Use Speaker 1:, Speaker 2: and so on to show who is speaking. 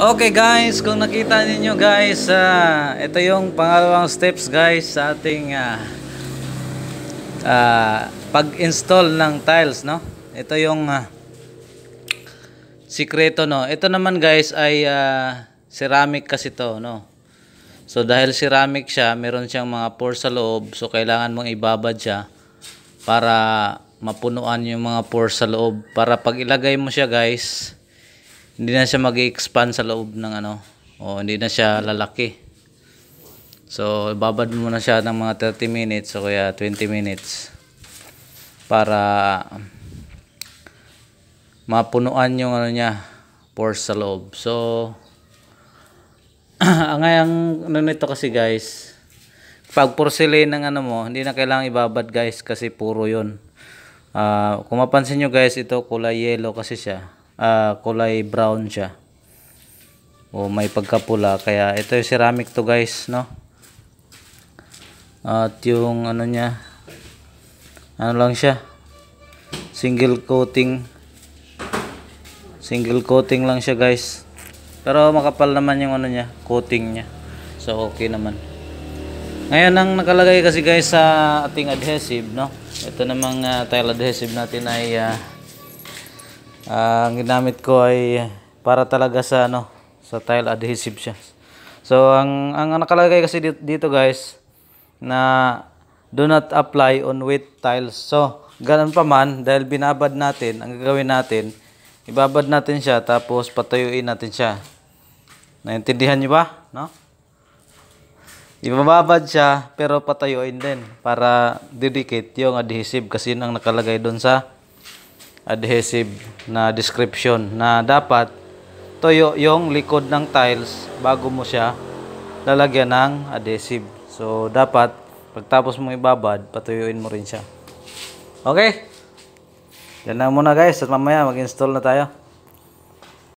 Speaker 1: Okay guys, kung nakita ninyo guys, uh, ito yung pangalawang steps guys sa ating uh, uh, pag-install ng tiles, no? Ito yung uh, sikreto, no? Ito naman guys ay uh, ceramic kasi to, no? So dahil ceramic siya, meron siyang mga pores sa loob, so kailangan mong ibabad siya para mapunuan yung mga pores sa loob para pag ilagay mo siya guys, hindi na siya mag-expand sa loob ng ano o hindi na siya lalaki so babad mo na siya ng mga 30 minutes o kaya 20 minutes para mapunuan yung ano niya pores sa loob so ang ang ano nito kasi guys pag porcelain ng ano mo hindi na kailangang ibabad guys kasi puro yun uh, kung mapansin nyo guys ito kulay yellow kasi siya uh, kulay brown siya o may pagkapula kaya ito yung ceramic to guys no at yung ano niya ano lang siya single coating single coating lang siya guys pero makapal naman yung ano niya coating niya so okay naman ngayon ang nakalagay kasi guys sa ating adhesive no ito namang uh, tile adhesive natin ay uh, ang ginamit ko ay para talaga sa ano sa tile adhesive siya so ang ang nakalagay kasi dito, dito guys na do not apply on wet tiles so ganun pa man dahil binabad natin ang gagawin natin ibabad natin siya tapos patuyuin natin siya naintindihan niyo ba no ibababad siya pero patuyuin din para didikit yung adhesive kasi yun ang nakalagay doon sa adhesive na description na dapat tuyo yung likod ng tiles bago mo siya lalagyan ng adhesive. So, dapat pagtapos mo ibabad, patuyuin mo rin siya. Okay? Yan na muna guys at mamaya mag-install na tayo.